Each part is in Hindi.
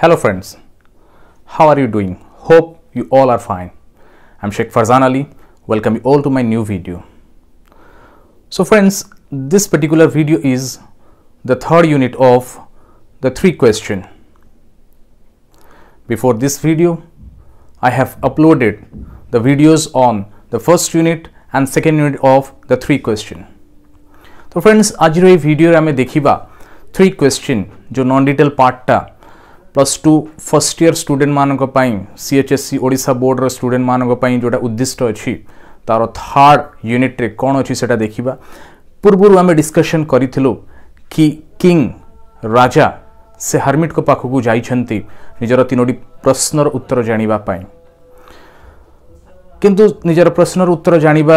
Hello friends, how are you doing? Hope you all are fine. I'm Sheikh Farzan Ali. Welcome you all to my new video. So friends, this particular video is the third unit of the three question. Before this video, I have uploaded the videos on the first unit and second unit of the three question. So friends, আজের video, ভিডিওর আমি three question, question non-detail detail পার্টটা plus two first year student C S C ओडा बोर्डर स्टूडेंट मानी जो उद्दिष्ट अच्छी तार थार्ड यूनिट्रे कौन अच्छी से देखा पूर्वर आम डिस्कसन करूँ कि किंग राजा से हरमिट को पाखक जाती तीनो प्रश्नर उत्तर जाणापी କିନ୍ତୁ ନିଜର ପ୍ରଶ୍ନର ଉତ୍ତର ଜାଣିବା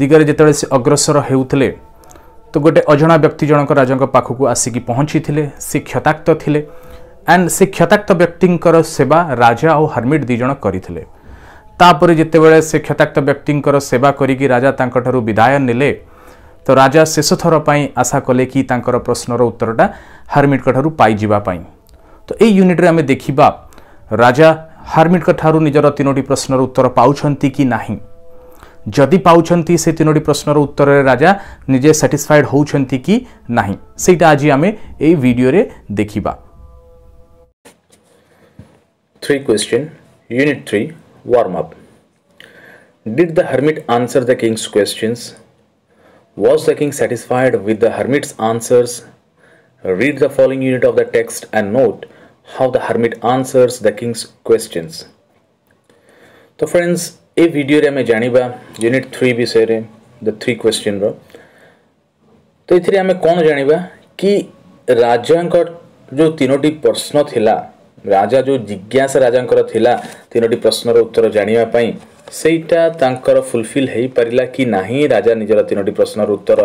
ଦିଗରେ ଯେତେବେଳେ अग्रसर ଅଗ୍ରସର तो गोटे ଗୋଟେ व्यक्ति जनक राजा पाखक आसिक पहुँची थे ସେ କ୍ଷତାକ୍ତ ଥିଲେ ଆଣ୍ଡ ସେ କ୍ଷତାକ୍ତ ବ୍ୟକ୍ତିଙ୍କର ସେବା ରାଜା ଆଉ ହର୍ମିଟ୍ ଦୁଇ ଜଣ କରିଥିଲେ ତାପରେ ଯେତେବେଳେ ସେ କ୍ଷତାକ୍ତ ବ୍ୟକ୍ତିଙ୍କର ସେବା କରିକି ରାଜା ତାଙ୍କଠାରୁ ବିଦାୟ ନେଲେ ତ ରାଜା ଶେଷ ଥର ପାଇଁ ଆଶା କଲେ କି ତାଙ୍କର ପ୍ରଶ୍ନର ଉତ୍ତରଟା ହର୍ମିଟ୍ଙ୍କ ପାଇଯିବା ପାଇଁ ତ ଏଇ ୟୁନିଟ୍ରେ ଆମେ ଦେଖିବା ରାଜା ହାର୍ମିଟ୍ଙ୍କ ନିଜର ତିନୋଟି ପ୍ରଶ୍ନର ଉତ୍ତର ପାଉଛନ୍ତି କି ନାହିଁ ଯଦି ପାଉଛନ୍ତି ସେ ତିନୋଟି ପ୍ରଶ୍ନର ଉତ୍ତରରେ ରାଜା ନିଜେ ସାଟିସ୍ଫାଏଡ଼୍ ହେଉଛନ୍ତି କି ନାହିଁ ସେଇଟା ଆଜି ଆମେ ଏଇ ଭିଡ଼ିଓରେ ଦେଖିବା three question unit 3 warm up did the hermit answer the king's questions was the king satisfied with the hermit's answers read the following unit of the text and note how the hermit answers the king's questions तो फ्रेंड्स ए भिडियो आम जाना यूनिट थ्री विषय द थ्री क्वेश्चन रो तो ये आम कौन जाना कि राजा जो तीनो प्रश्न थिला राजा जो जिज्ञास राजा तीनो प्रश्नर उत्तर जानवापी से फुलफिल हो पारा कि ना राजा निजर तीनो प्रश्नर उत्तर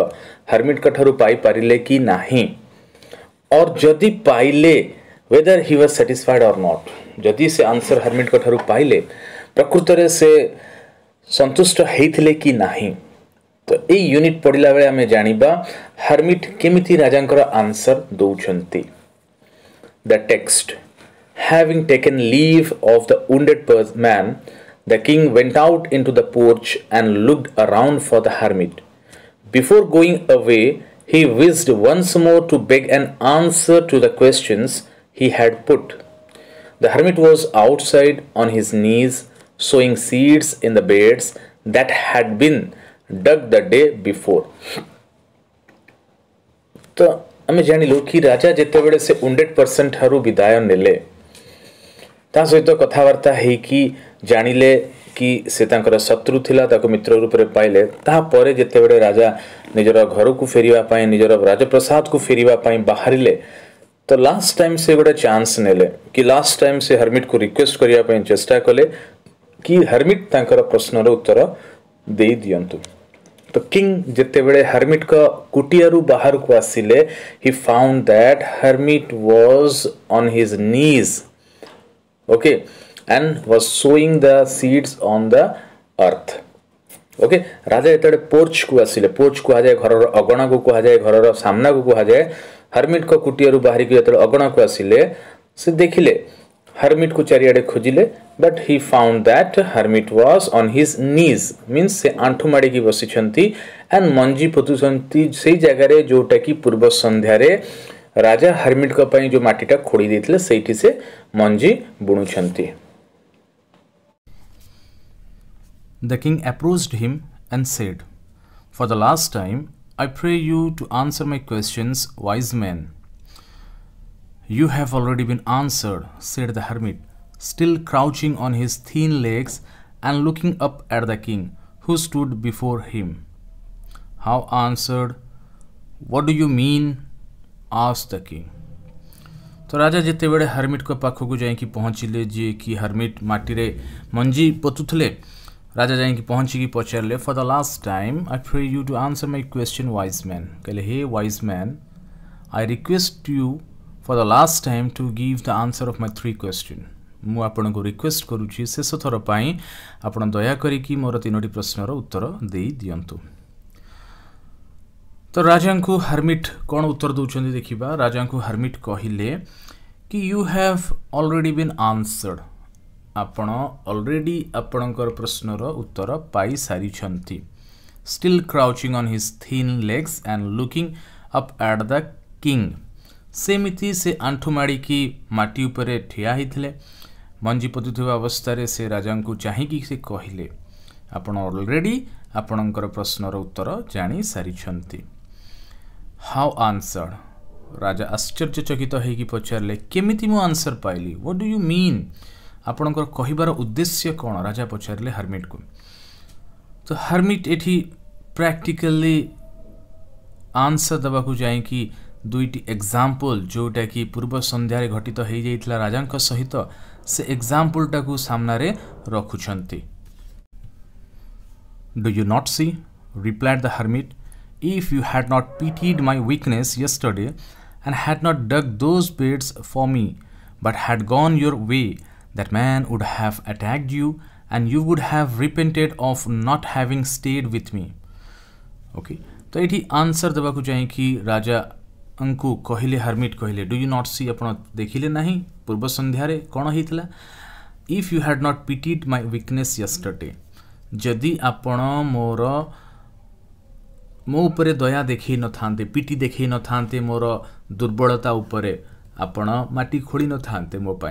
हरमिट पारे कि ना और जदि पाइले वेदर हि वाज साटिस्फाइड और नॉट जदि से आंसर हरमिट पाइले प्रकृत से संतुष्ट होते कि ना तो ये यूनिट पढ़ला बेले आम जानवा हरमिट केमी राजा आंसर दौंती the text Having taken leave of the wounded man, the king went out into the porch and looked around for the hermit. Before going away, he wished once more to beg an answer to the questions he had put. The hermit was outside on his knees, sowing seeds in the beds that had been dug the day before. ତ ଆମେ ଜାଣିଲୁ କି ରାଜା ଯେତେବେଳେ ସେ ହଣ୍ଡ୍ରେଡ଼ ପରସେଣ୍ଟ ଠାରୁ ବିଦାୟ ନେଲେ सहित तो कथबार्ता कि लें कि शत्रु ताको मित्र रूप से पाइले तापर राजा निजर घर को फेरवाई निजर राजप्रसाद को फेरवाई बाहर तो लास्ट टाइम से गोटे चान्स ने कि लास्ट टाइम से हरमिट को रिक्वेस्ट करने चेष्टा कले कि हरमिट तक प्रश्नर उत्तर दे दिंतु तो किंग जितेबाड़ हरमिट का कुटिया रू बाहर को आसिले he found that hermit was on his knees okay and was sowing the seeds on the earth okay राजा जो पोर्च को आसे पोर्च कहुए घर अगणा को कहुए घर सामना को कहुए हरमिट को कुटीर बाहर की जो अगणा को आसिले से देखिले हरमिट को चारिड़े खोजिले but he found that hermit was on his knees मीन से आंठु माड़ी की बसिंट एंड मंजी पोतुंट से जगह जोटा कि पूर्व सन्धार The king approached him and said, For the last time, I pray you to answer my questions, wise man. You have already been answered, said the hermit, still crouching on his thin legs and looking up at the king, who stood before him. How answered? What do you mean? आज तक तो राजा जिते बड़े हरमिट को पाख को जाकि पहुँचिले कि हरमिट मटी मंजी पोतुले राजा जाकि कि पचारे for the last time I pray you to answer my question wise man कहे हे wise man I request you for the last time to give the answer of my three question मुझे रिक्वेस्ट करुच्ची शेष थरपाई आप दयाक मोर तीनो प्रश्नर उत्तर दे दिंतु तो राजा को हरमिट कौन उत्तर दूसरी देखा राजा को हरमिट कहले कि you have already been answered आपण ऑलरेडी आपणकर प्रश्नर उत्तर पाई सारी still crouching on his thin legs and looking up at the king सेमिति से आंठू माड़िकी मटी उपरे ठिया मंजी पोतुवा अवस्था से राजा को चाहिए से कहले आपण ऑलरेडी आपणकर प्रश्नर उत्तर जाणी सारी हाउ आंसर राजा आश्चर्यचकित होकर पचारे केमी मु आंसर पाइली व्हाट डू यू मीन आपण कहार उद्देश्य कौन राजा पचारे हरमिट को तो हरमिट ये प्राक्टिकली आंसर देवाक जा दुईट एग्जाम्पल जोटा कि पूर्व सन्धार घटित हो जाता राजा सहित से एग्जाम्पलटा को सान रखुंट do you not see replied the hermit if you had not pitied my weakness yesterday and had not dug those beds for me, but had gone your way, that man would have attacked you and you would have repented of not having stayed with me. Okay. तो ये आंसर देवा चाहे कि राजा अंकु कहले हर्मिट कहले डू यू नॉट सी आपण देखिले ना पूर्व संध्यार कौन होता if you had not pitied my weakness yesterday जदि आपण मोर मो उपरे दया देख न था पीटी देख न था मोर दुर्बलता उपरे आपण माटी खोली न था मोप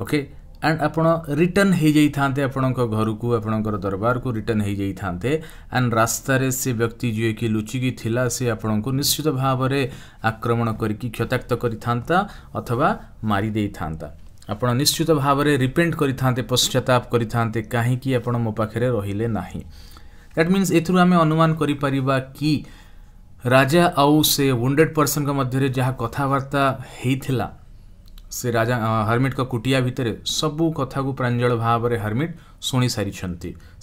ओके एंड आप रिटर्न हो जाते आपण घर को आपण दरबार को रिटर्न हो जाते एंड रास्त से व्यक्ति जी कि लुचिकी से आपण को निश्चित भाव आक्रमण करताक्त करता अथवा मारिदे था आपड़ निश्चित भाव रिपेन्ट करते पश्चाताप करते कहीं आप मो पाखे रही दैट मीन्स एथु अनुमान कर राजा आउ से वेड पर्सन मध्य जहाँ कथबार्ता होता से राजा हरमिट का कुटिया भितर सब कथा को प्राजल भाव में हरमिट शुणी सारी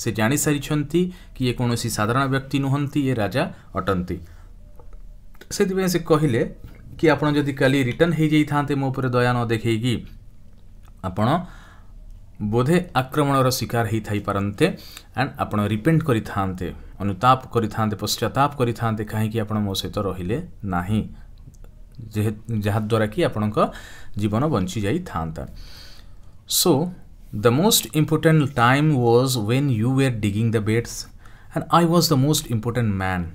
से जा सारी कि ये कौन साधारण व्यक्ति नुहंती ये राजा अटंती से, से कहले कि आपड़ का रिटर्न हो जाते मोप दया न देखी आपड़ बोधे आक्रमण शिकार हो पारते एंड आप रिपेन्ट करते अनुताप करते पश्चाताप करते कहीं मो सहित रे जहाद्वारा कि आपण तो जीवन बंची जाता so the most important time was when you were digging the beds and I was the most important man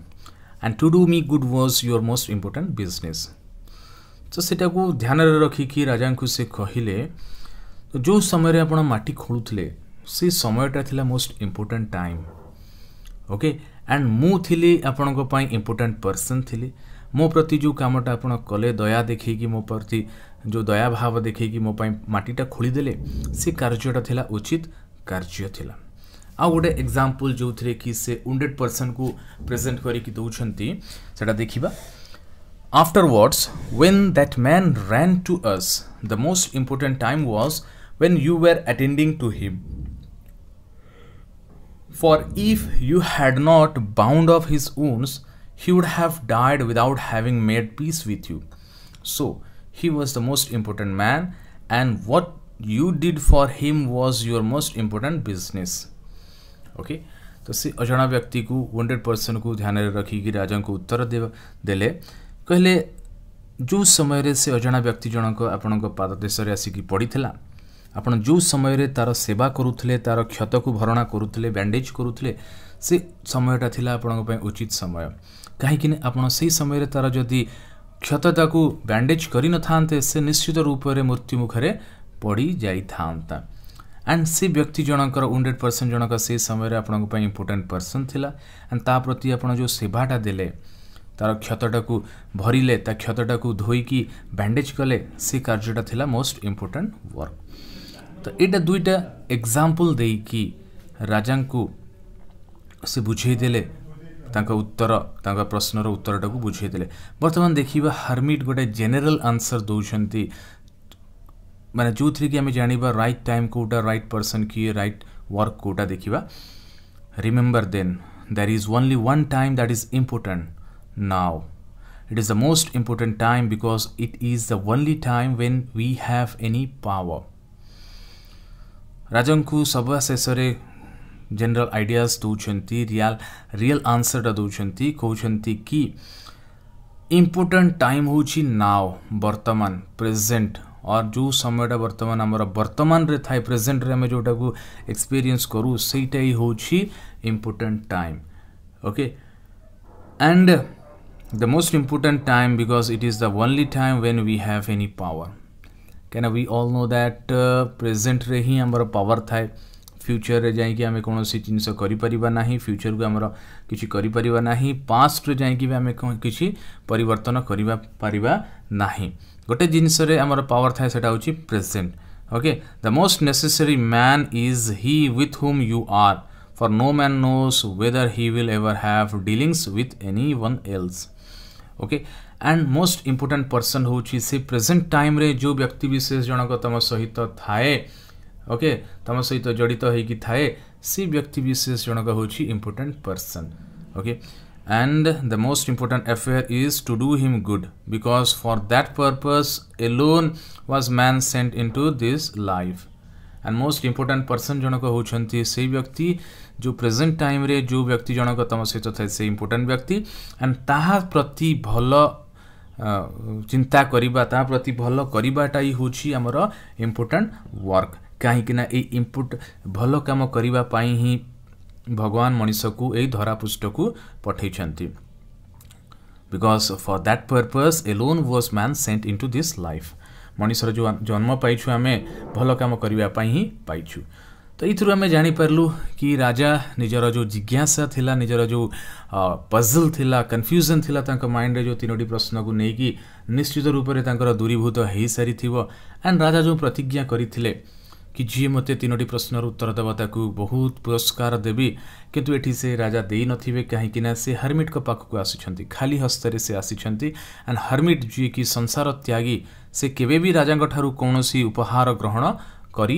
and to do me good was your most important business तो सीटा को ध्यान रखिकी राजा को से कहले जो समय आपटी खोलुले से समयटा थी most important time okay and मुझे आपण इम्पोर्टाट पर्सन थी मो प्रति जो कामटा आप कले दया देखी मो प्रति जो दया भाव देखी मोपीटा खोली दे कार्यटा थी उचित कार्य था आ गोटे एक्जामपल जो थे कि से हंड्रेड परसेंट को प्रेजेट करा देखा afterwards when that man ran to us the most important time was when you were attending to him. For if you had not bound off his wounds, he would have died without having made peace with you. So, he was the most important man, and what you did for him was your most important business. Okay? तो से अजाणा व्यक्ति को हंड्रेड पर्सेंट को ध्यान कि राजा को उत्तर दे कहले जो समय से अजाणा व्यक्ति जनक आपण पाददेश की पड़ी था ଆପଣ ଯେଉଁ ସମୟରେ ତା'ର ସେବା କରୁଥିଲେ ତା'ର କ୍ଷତକୁ ଭରଣା କରୁଥିଲେ ବ୍ୟାଣ୍ଡେଜ୍ କରୁଥିଲେ ସେ ସମୟଟା ଥିଲା ଆପଣଙ୍କ ପାଇଁ ଉଚିତ ସମୟ କାହିଁକି ନା ଆପଣ ସେହି ସମୟରେ ତା'ର ଯଦି କ୍ଷତଟାକୁ ବ୍ୟାଣ୍ଡେଜ୍ କରିନଥାନ୍ତେ ସେ ନିଶ୍ଚିତ ରୂପରେ ମୃତ୍ୟୁମୁଖରେ ପଡ଼ିଯାଇଥାନ୍ତା ଆଣ୍ଡ ସେ ବ୍ୟକ୍ତି ଜଣଙ୍କର ୱଣ୍ଡେଡ଼୍ ପର୍ସନ୍ ଜଣକ ସେ ସମୟରେ ଆପଣଙ୍କ ପାଇଁ ଇମ୍ପୋର୍ଟାଣ୍ଟ ପର୍ସନ୍ ଥିଲା ଆଣ୍ଡ ତା ପ୍ରତି ଆପଣ ଯେଉଁ ସେବାଟା ଦେଲେ ତା'ର କ୍ଷତଟାକୁ ଭରିଲେ ତା କ୍ଷତଟାକୁ ଧୋଇକି ବ୍ୟାଣ୍ଡେଜ୍ କଲେ ସେ କାର୍ଯ୍ୟଟା ଥିଲା ମୋଷ୍ଟ ଇମ୍ପୋର୍ଟାଣ୍ଟ ୱାର୍କ तो ये दुईटा एक्जामपल दे कि राजा को से बुझेदेले उत्तर प्रश्नर उत्तर टाक बुझेदेले बर्तमान देखिए हरमिट गोटे जेनेल आंसर दौरान मैंने जो थी कि आम जानवा रईट टाइम कौटा रईट पर्सन किए रईट वर्क कौटा देखा remember then there is only one time that is important now it is the most important time because it is the only time when we have any power राजा को सभा शेष जनरल आइडियाज दौंट रियाल रियल आंसरटा दौंट कहते कि इम्पोर्टाट टाइम हूँ नाव बर्तमान प्रेजेंट और जो समयटा बर्तमान आम बर्तमान रे थाए प्रेजेन्ट रे जोटा को एक्सपीरियंस करूँ से important time okay and the most important time because it is the only time when we have any power क्या we all know that present रे ही आमर पावर थाए फ्यूचर रे जाए कि आम कौन जिनस करना फ्यूचर को आम किसी करना पास्ट जा कि परिवर्तन करना गोटे जिनस पावर थाए से present okay the most necessary man is he with whom you are for no man knows whether he will ever have dealings with any one else okay and most important person हो से प्रेजेंट टाइम रे जो व्यक्ति विशेष जनक तुम सहित थाए ओके तुम सहित जड़ित थाए सी व्यक्ति विशेष जनक हूँ important person okay and the most important affair is to do him good because for that purpose alone was man sent into this life and most important person ଜଣକ ହେଉଛନ୍ତି ସେଇ ବ୍ୟକ୍ତି ଯେଉଁ ପ୍ରେଜେଣ୍ଟ ଟାଇମ୍ରେ ଯେଉଁ ବ୍ୟକ୍ତି ଜଣକ ତୁମ ସହିତ ଥାଏ ସେ ଇମ୍ପୋର୍ଟାଣ୍ଟ ବ୍ୟକ୍ତି ଆଣ୍ଡ ତାହା ପ୍ରତି ଭଲ ଚିନ୍ତା କରିବା ତା ପ୍ରତି ଭଲ କରିବାଟା ହିଁ ହେଉଛି ଆମର ଇମ୍ପୋର୍ଟାଣ୍ଟ ୱାର୍କ କାହିଁକିନା ଏଇ ଇମ୍ପୋର୍ଟ ଭଲ କାମ କରିବା ପାଇଁ ହିଁ ଭଗବାନ ମଣିଷକୁ ଏଇ ଧରାପୃଷ୍ଠକୁ ପଠାଇଛନ୍ତି because for that purpose alone was man sent into this life मनीषर जो जन्म पाई आम भल कम करने पाई तो यूर आम जापरल कि राजा निजर जो जिज्ञासा थी निजर जो पजल था कन्फ्यूजन थी माइंड जो तीनो प्रश्न को लेकिन निश्चित रूप से दूरीभूत हो सारी एंड राजा जो प्रतिज्ञा करते कि जी मत तीनो प्रश्नर उत्तर देवता बहुत पुरस्कार देवी किंतु ये से राजा दे नए कहीं से हरमिट पाखक आसी हस्त से आसी एंड हरमिट जी कि संसार त्यागी से केवे भी राजा कौन उपहार ग्रहण कर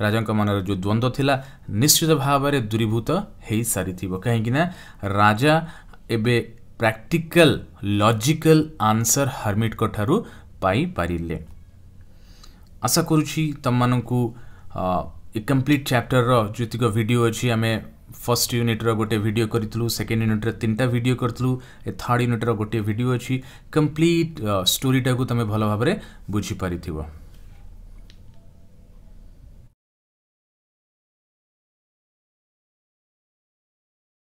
राजा मन जो द्वंद्व द्वंद निश्चित भाव दूरीभूत हो सारी कहीं राजा एवं प्राक्टिकल लॉजिकल आंसर हरमिट पारे आशा करुच्ची तुम मानक कंप्लीट चैप्टर जितक भिड अच्छी आम फर्स्ट यूनिट्र गोटे भिड करूँ सेकेंड यूनिट्र तीन टा भिड करूँ ए थार्ड यूनिट्र गोटे भिड अच्छी कम्प्लीट स्टोरीटा को तुम भल भाव बुझीपार